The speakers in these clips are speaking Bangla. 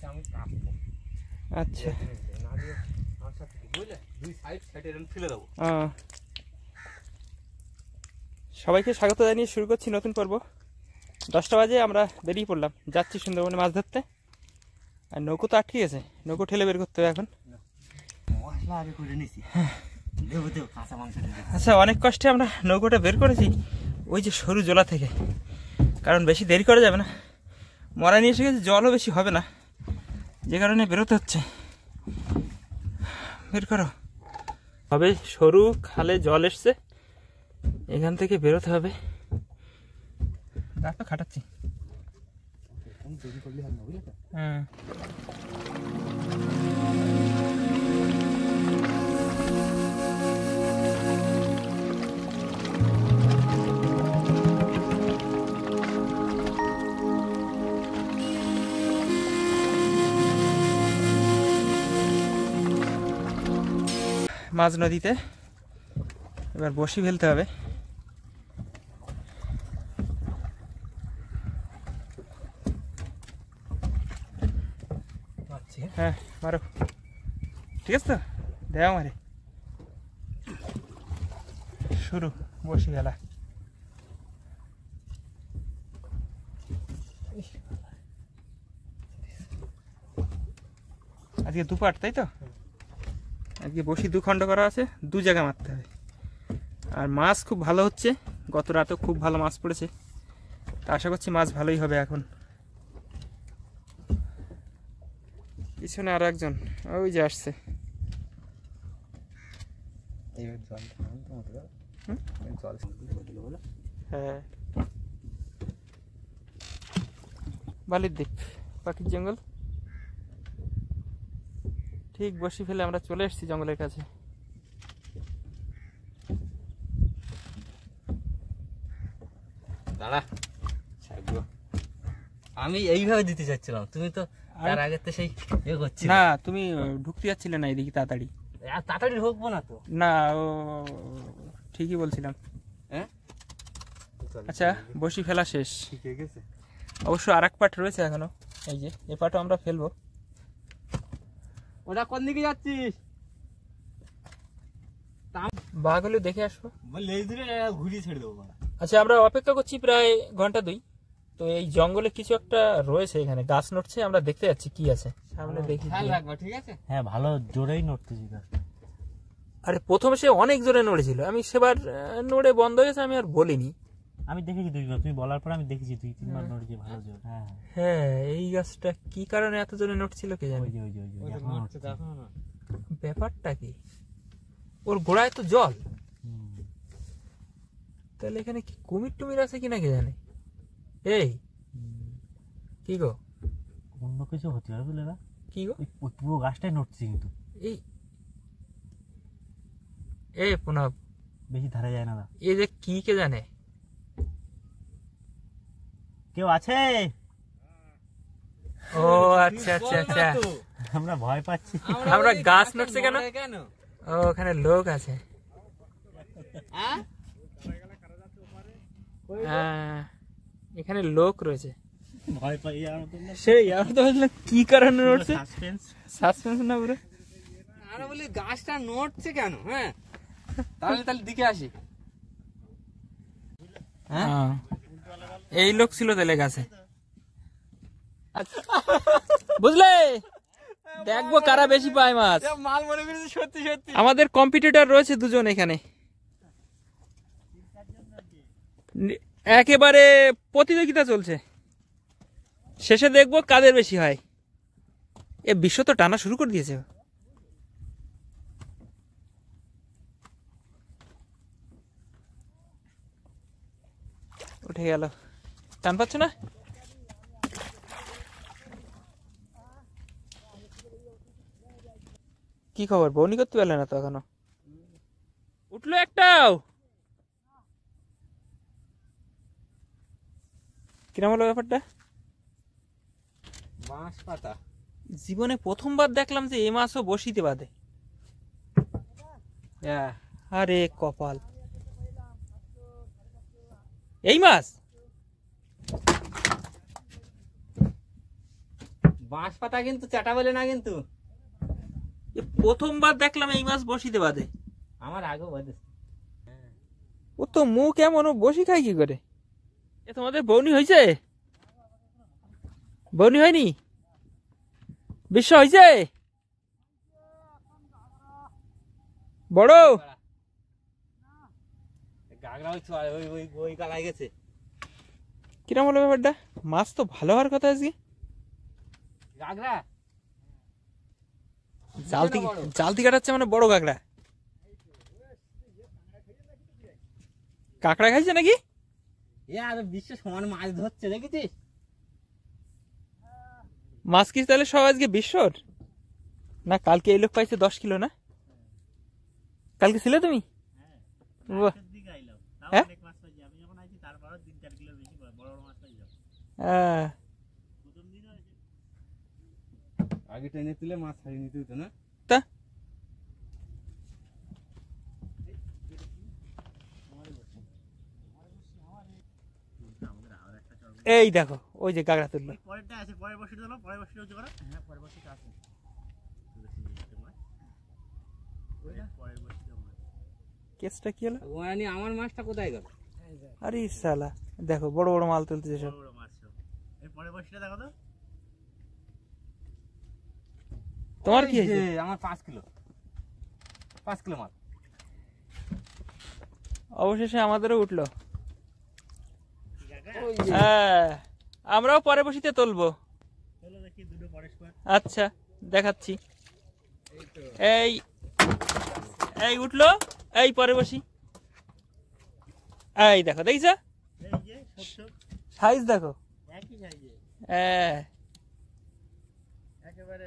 দিয়েছে আমি কাটবো আচ্ছা না দিয়ে আমার বুঝলে দুই সাইড সাইডে এরকম ফেলে দেবো সবাইকে স্বাগত জানিয়ে শুরু করছি নতুন পর্ব দশটা বাজে আমরা বেরিয়ে পড়লাম যাচ্ছি সুন্দরবনে মাছ ধরতে আর নৌকো তো আটকে গেছে নৌকো ঠেলে বের করতে হবে এখন আচ্ছা অনেক কষ্টে আমরা নৌকোটা বের করেছি ওই যে সরু জোলা থেকে কারণ বেশি দেরি করা যাবে না মরা নিয়ে এসে গেছে জলও বেশি হবে না যে কারণে বেরোতে হচ্ছে বের করো হবে সরু খালে জল এসছে এখান থেকে বেরোতে হবে খাটাচ্ছি হ্যাঁ মাঝ নদীতে এবার বসি ফেলতে হবে হ্যাঁ মারো ঠিক আছে তো দেওয়া মারে শুরু বসি ফেলা আজকে দুপাট তাই তো এই বসি দুখণ্ড করা আছে দু জায়গা মারতে হবে আর মাছ খুব ভালো হচ্ছে গত রাতেও খুব ভালো মাছ পড়েছে তা আশা করছি মাছ ভালোই হবে এখন পিছনে আর একজন ওই যে আসছে হ্যাঁ বালির দ্বীপ পাখির জঙ্গল ঠিক বসি ফেলে আমরা চলে এসেছি জঙ্গলের কাছে দাঁড়া আমি এইভাবে দিতে চাচ্ছিলাম তুমি তো তার আগে তো সেই এ করছি না তুমি ঢুকতে যাচ্ছিলে না এদিকে তাড়াতাড়ি তাড়াতাড়ি ঢুকবো না তো না ঠিকই বলছিলাম হ্যাঁ আচ্ছা বসি ফেলা শেষ অবশ্য আর এক পাট রয়েছে এখনো এই যে এ পাটও আমরা ফেলবো ওটা কোন দিকে যাচ্ছিস বাঘগুলো দেখে আসবো ঘুরি ছেড়ে দেবো আচ্ছা আমরা অপেক্ষা করছি প্রায় ঘন্টা দুই তো এই জঙ্গলে কিছু একটা রয়েছে এখানে গাছ নড়ছে আমরা দেখতে যাচ্ছি কি আছে সামনে দেখি ঠিক আছে হ্যাঁ ভালো জোরেই নড়তেছি আরে প্রথমে সে অনেক জোরে নড়েছিল আমি সেবার নড়ে বন্ধ হয়েছে আমি আর বলিনি আমি দেখেছি দুই তুমি বলার পর আমি দেখেছি দুই তিনবার হ্যাঁ। নোট যে ভালো জোর হ্যাঁ।, হ্যাঁ এই গাছটা কি কারণে এত জোরে নোট ছিল কে জানে ওই যে ওই যে ওই যে ব্যাপারটা কি ওর গোড়ায় তো জল তাহলে এখানে কি কুমির টুমির আছে কি না কে জানে এই কি গো অন্য কিছু হতে পারে বুঝলে না কি গো ওই পুরো গাছটাই নড়ছে কিন্তু এই এ পুনব বেশি ধারা যায় না এই যে কি কে জানে কেউ আছে ও আচ্ছা আচ্ছা আচ্ছা আমরা ভয় পাচ্ছি আমরা গাছ নড়ছে কেন ও ওখানে লোক আছে এখানে লোক রয়েছে সেই আমরা তো বললাম কি কারণে নড়ছে বলি গাছটা নড়ছে কেন হ্যাঁ তাহলে তাহলে দিকে আসি হ্যাঁ এই লোক ছিল তেলে গাছে আচ্ছা। বুঝলে দেখবো কারা বেশি পায় মাছ সত্যি আমাদের কম্পিটিটর রয়েছে দুজন এখানে একেবারে প্রতিযোগিতা চলছে শেষে দেখবো কাদের বেশি হয় এ বিশ্ব তো টানা শুরু করে দিয়েছে উঠে গেল টান পাচ্ছ না কি খবর বউনি করতে পারলে না তো এখনো উঠলো একটাও কিরাম হলো ব্যাপারটা মাছ পাতা জীবনে প্রথমবার দেখলাম যে এই মাছও বসিতে বাদে হ্যাঁ। আরে কপাল এই মাছ বাঁশ পাতা কিন্তু চাটা বলে না কিন্তু প্রথমবার দেখলাম এই মাছ বসিতে বাদে আমার আগে বাদে ও তো মুখ ও বসি খায় কি করে এ তোমাদের বৌনি হয়েছে বৌনি হয়নি বিশ্ব হয়েছে বড় কিরম হলো ব্যাপারটা মাছ তো ভালো হওয়ার কথা আজকে জালতি কাটাচ্ছে মানে বড় কাঁকড়া কাঁকড়া খাইছে নাকি এ আর সমান মাছ ধরছে মাছ তাহলে সব আজকে বিশ্বর না কালকে এই লোক পাইছে দশ কিলো না কালকে ছিলে তুমি হ্যাঁ আগে টেনে তুলে মাছ ছাড়িয়ে নিতে হতো না তা এই দেখো ওই যে কাঁকড়া তুললো পরেরটা আছে পরের পরের করো হ্যাঁ পরের কেসটা কি হলো আমার মাছটা কোথায় গেল আরে সালা দেখো বড় বড় মাল তুলতেছে সব বড় মাছ এই পরের বর্ষিটা দেখো তো তোমার কি হয়েছে আমার 5 কিলো 5 কিলো মাল অবশেষে আমাদেরও উঠলো হ্যাঁ আমরাও পরে বসিতে তুলবো আচ্ছা দেখাচ্ছি এই এই উঠলো এই পরে বসি এই দেখো দেখছ সাইজ দেখো হ্যাঁ একেবারে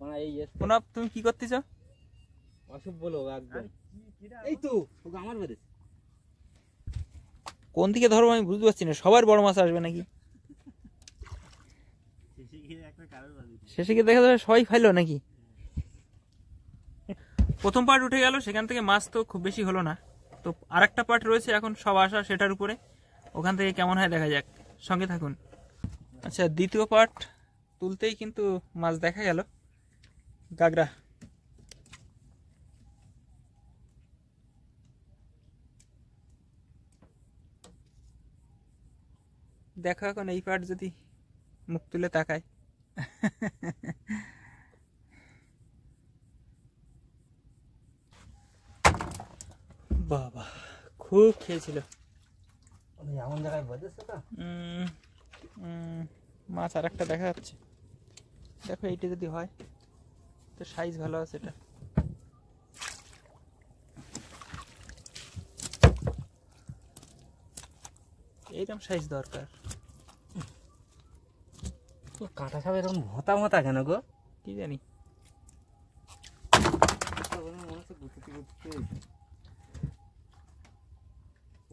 মানে তুমি কি করতেছ লোক একদম এই তো আমার কোন দিকে ধরবো আমি বুঝতে পারছি না সবার বড় মাছ আসবে নাকি শেষে গিয়ে দেখা যাবে সবাই ফাইলো নাকি প্রথম পার্ট উঠে গেল সেখান থেকে মাছ তো খুব বেশি হলো না তো আর একটা পার্ট রয়েছে এখন সব আসা সেটার উপরে ওখান থেকে কেমন হয় দেখা যাক সঙ্গে থাকুন আচ্ছা দ্বিতীয় পার্ট তুলতেই কিন্তু মাছ দেখা গেল Gagra. দেখো এখন এই পাট যদি মুখ তুলে তাকায় বাবা খুব খেয়েছিল মাছ আর একটা দেখা যাচ্ছে দেখো এইটা যদি হয় তো সাইজ ভালো আছে এটা এইরকম সাইজ দরকার কাঁটা সাপ এরকম ভতা মতা কেন গো কি জানি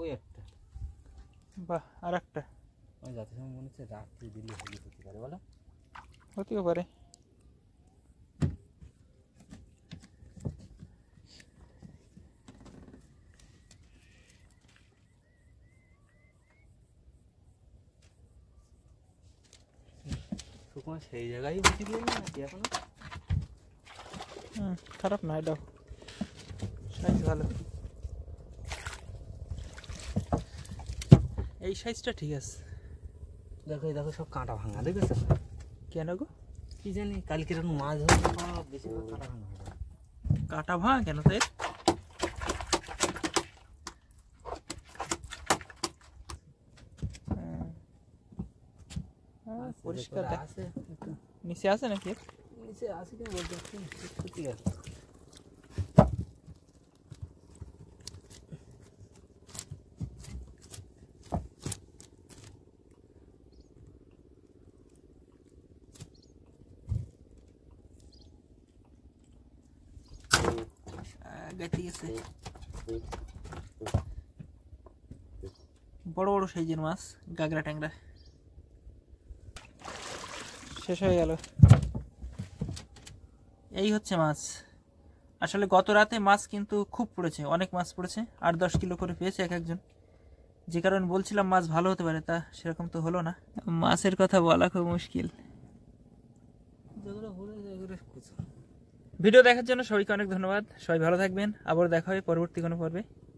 ওই একটা বাহ আর একটা মনে হচ্ছে রাত্রি দিলে হতে পারে বলো হতেও পারে सही जगह ही बची भी ना क्या अपना खराब ना डाल সাইজ ভালো এই সাইজটা ঠিক আছে দেখো এই দেখো সব কাঁটা ভাঙা দেখেছো কেন গো কি জানি কালকের মাছ হলে বেশিরভাগ কাঁটা ভাঙা কাঁটা ভাঙা কেন তাই कोशिश करता से ना फिर नीचे आ বড় বড় সাইজের মাছ গাগরা ট্যাংরা শেষ হয়ে গেল এই হচ্ছে মাছ আসলে গত রাতে মাছ কিন্তু খুব পড়েছে অনেক মাছ পড়েছে আট দশ কিলো করে পেয়েছে এক একজন যে কারণে বলছিলাম মাছ ভালো হতে পারে তা সেরকম তো হলো না মাছের কথা বলা খুব মুশকিল ভিডিও দেখার জন্য সবাইকে অনেক ধন্যবাদ সবাই ভালো থাকবেন আবার দেখা হবে পরবর্তী কোনো পর্বে